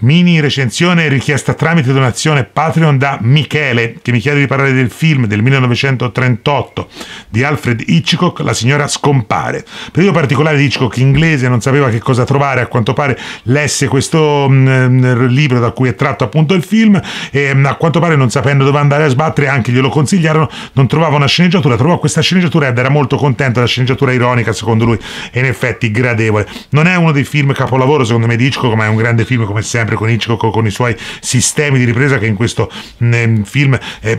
Mini recensione richiesta tramite donazione Patreon da Michele, che mi chiede di parlare del film del 1938 di Alfred Hitchcock, La signora scompare. Periodo particolare di Hitchcock inglese, non sapeva che cosa trovare, a quanto pare lesse questo mh, mm, mm, libro da cui è tratto appunto il film e mh, mm, a quanto pare non sapendo dove andare a sbattere, anche glielo consigliarono, non trovava una sceneggiatura, trovò questa sceneggiatura ed era molto contento, la sceneggiatura ironica secondo lui è in effetti gradevole. Non è uno dei film capolavoro secondo me di Hitchcock, ma è un grande film come sempre sempre con Hitchcock con i suoi sistemi di ripresa che in questo mh, mm, film eh,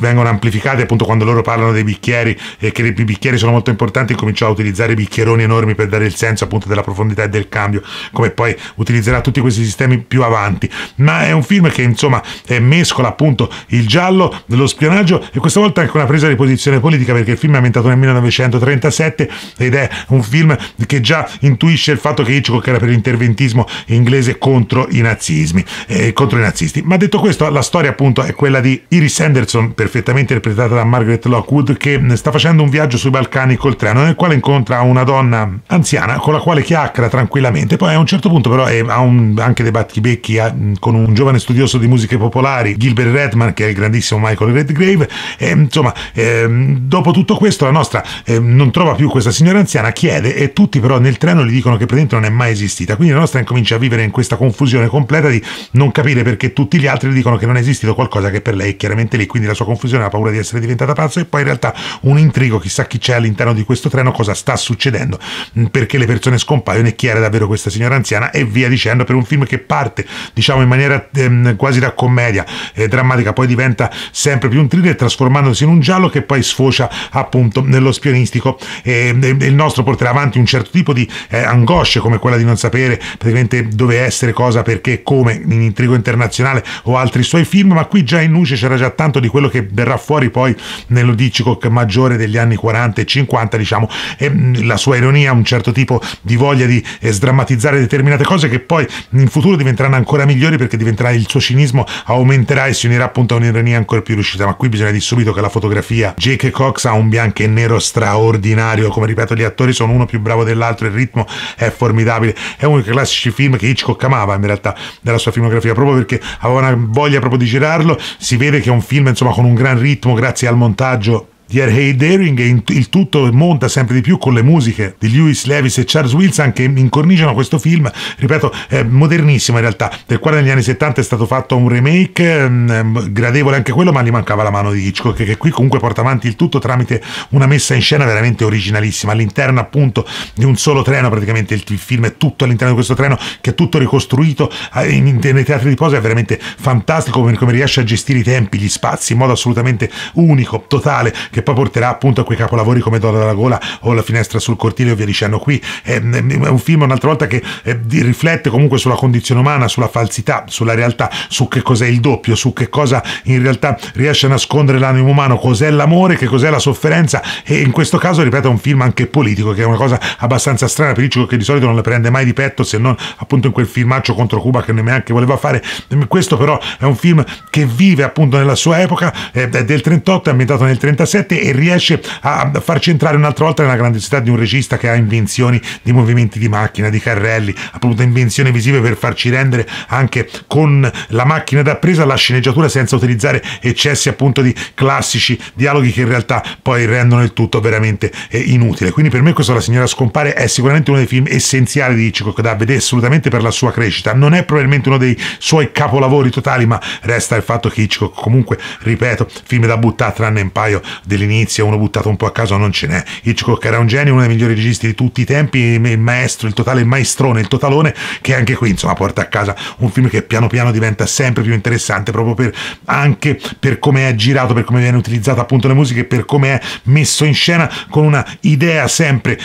vengono amplificati appunto quando loro parlano dei bicchieri e eh, che i bicchieri sono molto importanti cominciò a utilizzare bicchieroni enormi per dare il senso appunto della profondità e del cambio come poi utilizzerà tutti questi sistemi più avanti ma è un film che insomma eh, mescola appunto il giallo lo spionaggio e questa volta anche una presa di posizione politica perché il film è ambientato nel 1937 ed è un film che già intuisce il fatto che Hitchcock era per l'interventismo inglese contro i nazismi, eh, contro i nazisti. Ma detto questo, la storia appunto è quella di Iris Anderson, perfettamente interpretata da Margaret Lockwood, che mm, sta facendo un viaggio sui Balcani col treno, nel quale incontra una donna anziana con la quale chiacchiera tranquillamente. Poi a un certo punto però ha un, anche dei battibecchi mm, con un giovane studioso di musiche popolari, Gilbert Redman, che è il grandissimo Michael Redgrave. E, insomma, eh, dopo tutto questo la nostra eh, non trova più questa signora anziana, chiede e tutti però nel treno gli dicono che praticamente non è mai esistita. Quindi la nostra incomincia a vivere in questa confusione completa di non capire perché tutti gli altri le dicono che non è esistito qualcosa che per lei è chiaramente lì, quindi la sua confusione, la paura di essere diventata pazza e poi in realtà un intrigo, chissà chi c'è all'interno di questo treno, cosa sta succedendo, mm, perché le persone scompaiono e chi era davvero questa signora anziana e via dicendo per un film che parte diciamo in maniera ehm, quasi da commedia eh, drammatica, poi diventa sempre più un thriller trasformandosi in un giallo che poi sfocia appunto nello spionistico e, e, e il nostro porterà avanti un certo tipo di eh, angosce come quella di non sapere praticamente dove essere, cosa, perché perché come in Intrigo Internazionale o altri suoi film, ma qui già in luce c'era già tanto di quello che verrà fuori poi nell'Odicicoc maggiore degli anni 40 e 50, diciamo, e mm, la sua ironia, un certo tipo di voglia di eh, sdrammatizzare determinate cose che poi in futuro diventeranno ancora migliori perché diventerà il suo cinismo aumenterà e si unirà appunto a un'ironia ancora più riuscita, ma qui bisogna dire subito che la fotografia Jake Cox ha un bianco e nero straordinario, come ripeto gli attori sono uno più bravo dell'altro, il ritmo è formidabile, è uno dei classici film che Hitchcock amava in realtà, della sua filmografia, proprio perché aveva una voglia proprio di girarlo. Si vede che è un film insomma con un gran ritmo grazie al montaggio di Erhei Daring e il tutto monta sempre di più con le musiche di Lewis Levis e Charles Wilson che incorniciano questo film, ripeto, modernissimo in realtà, del quale negli anni 70 è stato fatto un remake, mh, ehm, ehm, gradevole anche quello, ma gli mancava la mano di Hitchcock che, che qui comunque porta avanti il tutto tramite una messa in scena veramente originalissima, all'interno appunto di un solo treno, praticamente il, il film è tutto all'interno di questo treno che è tutto ricostruito in, in, nei teatri di posa, è veramente fantastico come, come riesce a gestire i tempi, gli spazi in modo assolutamente unico, totale, che poi porterà appunto a quei capolavori come Dora dalla gola o La finestra sul cortile o via dicendo qui. Eh, è, un film un'altra volta che eh, riflette comunque sulla condizione umana, sulla falsità, sulla realtà, su che cos'è il doppio, su che cosa in realtà riesce a nascondere l'animo umano, cos'è l'amore, che cos'è la sofferenza e in questo caso, ripeto, è un film anche politico, che è una cosa abbastanza strana per che di solito non le prende mai di petto se non appunto in quel filmaccio contro Cuba che neanche voleva fare. Questo però è un film che vive appunto nella sua epoca, è eh, del 38, è ambientato nel 37 7 e riesce a farci entrare un'altra volta nella grandiosità di un regista che ha invenzioni di movimenti di macchina, di carrelli, ha proprio invenzioni visive per farci rendere anche con la macchina da presa la sceneggiatura senza utilizzare eccessi appunto di classici dialoghi che in realtà poi rendono il tutto veramente eh, inutile. Quindi per me questo La signora scompare è sicuramente uno dei film essenziali di Hitchcock da vedere assolutamente per la sua crescita. Non è probabilmente uno dei suoi capolavori totali, ma resta il fatto che Hitchcock comunque, ripeto, film da buttare tranne un paio di dell'inizio, uno buttato un po' a caso, non ce n'è. Hitchcock era un genio, uno dei migliori registi di tutti i tempi, il maestro, il totale maestrone, il totalone, che anche qui insomma porta a casa un film che piano piano diventa sempre più interessante, proprio per, anche per come è girato, per come viene utilizzata appunto le musiche, per come è messo in scena con una idea sempre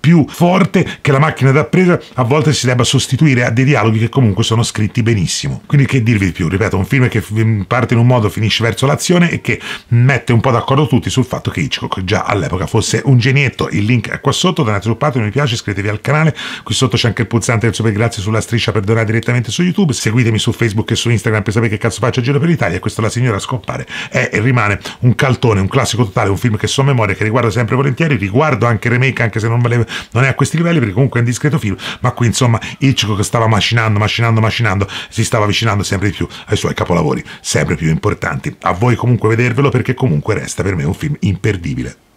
più forte che la macchina da presa a volte si debba sostituire a dei dialoghi che comunque sono scritti benissimo. Quindi che dirvi di più? Ripeto, un film che parte in un modo, finisce verso l'azione e che mette un po' d'accordo tutto tutti sul fatto che Hitchcock già all'epoca fosse un genietto. Il link è qua sotto, donate sul Patreon, mi piace, iscrivetevi al canale, qui sotto c'è anche il pulsante del super grazie sulla striscia per donare direttamente su YouTube, seguitemi su Facebook e su Instagram per sapere che cazzo faccio a giro per l'Italia e questa la signora scompare è e rimane un caltone, un classico totale, un film che so a memoria, che riguardo sempre volentieri, riguardo anche remake anche se non, vale, non è a questi livelli perché comunque è un discreto film, ma qui insomma Hitchcock stava macinando, macinando, macinando, si stava avvicinando sempre di più ai suoi capolavori, sempre più importanti. A voi comunque vedervelo perché comunque resta per me un un film imperdibile